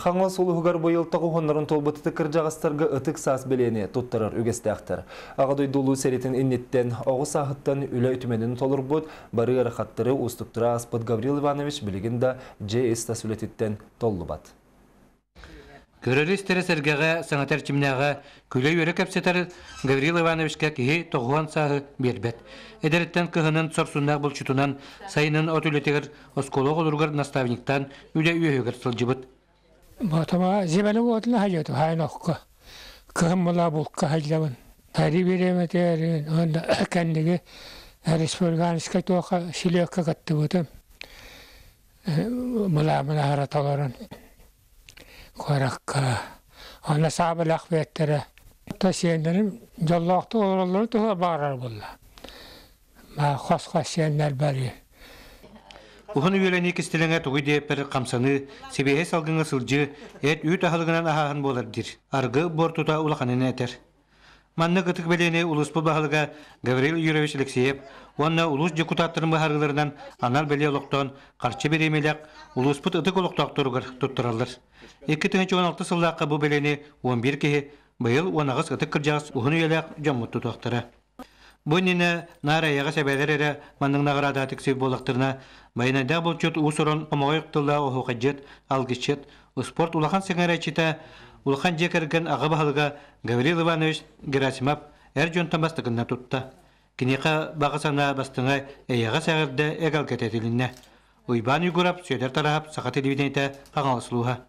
хаңа солы ғығар бойылтағы ғонларын толбытыты кір жағастарға ытык саас белені тұттырыр өгестіақтыр. Ағадой дұлу сәретін иннеттен, оғы сағыттан үлі үтіменін толыр бұд, бары ғарқаттыры ұстыптыра Аспыт Гаврил Иванович білігін да Ж.С. тасулететтен толы бат. Көрілістері сәргеғі санатар чимняға, күлі өрі Гаврил Ивановичке кейі тоғуан сағы бербет. Эдереттен кығының сорсундағы бұл чүтунан сайының отулетегір осколоқ наставниктан үлі сылжы сылжыбыт. Батама зебәне болатын хайлату, хайын оққа. Кығым мұла болққа хайлауын. Тәрі береме тәрін, онда әкәндігі республиканыска тоқа шилеққа қатты бұтым. Э, мұла мұла араталарын. Қараққа. Ана сабы Та сендерім, жолақты олралары барар Ма қос-қос сендер бәрі. Ухын үйелені кістіліңе тұғыде пір қамсаны, себеге салғыңы сылжы, әт үйт ахылғынан ахағын болардыр. Арғы бортута улақанын әтер. Манны кытык белени улус бахалыга Гаврил Юрович Алексеев, онна улус депутаттарын бахаргыларынан анар беле олоқтон қарчы беремелек улус пут ытык олоқтоқторугар туттуралар. 2016 сылдаққа бұл белени 11 кеһи, быйыл 19 ытык кыржағыс ухын үйелек жоммут тутуақтары. Бұніне нара яға сәбәлерері мандың нағырада тіксі болақтырына байнайда бұл чөт ұсырын ұмағай ұхуға жет, алғыш жет, ұспорт ұлақан сыңар әчіта, ұлақан жекірген аға бағылға Гаврил Иванович Герасимап әр жонтан бастығына тұтты. Кенеқа бағысана бастыңа әйяға сәғірді әгал кәтетіліне. Уйбан үйгірап, сөйдер тарап, сақат елевінейті қаңалысылуға.